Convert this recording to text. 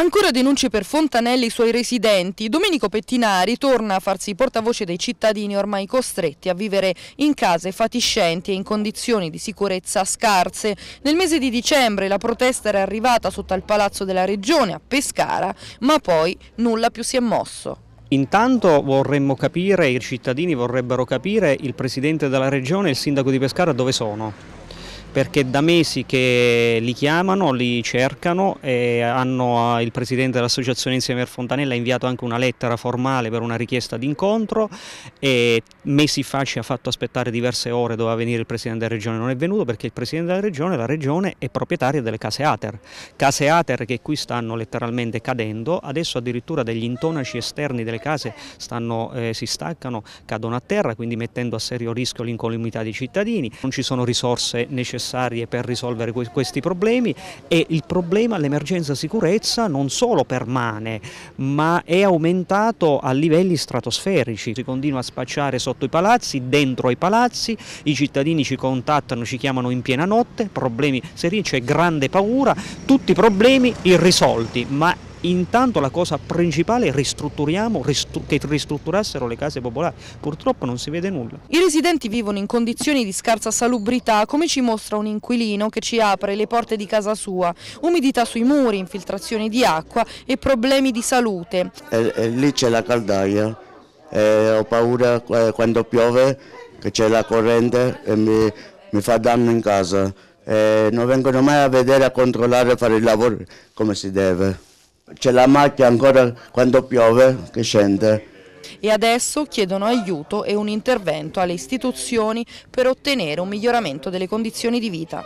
Ancora denunce per Fontanelli i suoi residenti. Domenico Pettinari torna a farsi portavoce dei cittadini ormai costretti a vivere in case fatiscenti e in condizioni di sicurezza scarse. Nel mese di dicembre la protesta era arrivata sotto al Palazzo della Regione a Pescara, ma poi nulla più si è mosso. Intanto vorremmo capire, i cittadini vorrebbero capire, il Presidente della Regione e il Sindaco di Pescara dove sono? perché da mesi che li chiamano, li cercano e hanno, ah, il presidente dell'associazione Insieme al Fontanella ha inviato anche una lettera formale per una richiesta di incontro e mesi fa ci ha fatto aspettare diverse ore, doveva venire il presidente della regione, non è venuto perché il presidente della regione, la regione è proprietaria delle case Ater, case Ater che qui stanno letteralmente cadendo, adesso addirittura degli intonaci esterni delle case stanno, eh, si staccano, cadono a terra, quindi mettendo a serio rischio l'incolumità dei cittadini, non ci sono risorse necessarie necessarie per risolvere questi problemi e il problema, l'emergenza sicurezza non solo permane ma è aumentato a livelli stratosferici, si continua a spacciare sotto i palazzi, dentro i palazzi, i cittadini ci contattano, ci chiamano in piena notte, problemi seri, c'è grande paura, tutti problemi irrisolti ma Intanto la cosa principale è ristrutturiamo, ristru che ristrutturassero le case popolari. Purtroppo non si vede nulla. I residenti vivono in condizioni di scarsa salubrità, come ci mostra un inquilino che ci apre le porte di casa sua. Umidità sui muri, infiltrazioni di acqua e problemi di salute. E, e lì c'è la caldaia. E ho paura eh, quando piove che c'è la corrente e mi, mi fa danno in casa. non vengono mai a vedere, a controllare, a fare il lavoro come si deve c'è la macchia ancora quando piove che scende. E adesso chiedono aiuto e un intervento alle istituzioni per ottenere un miglioramento delle condizioni di vita.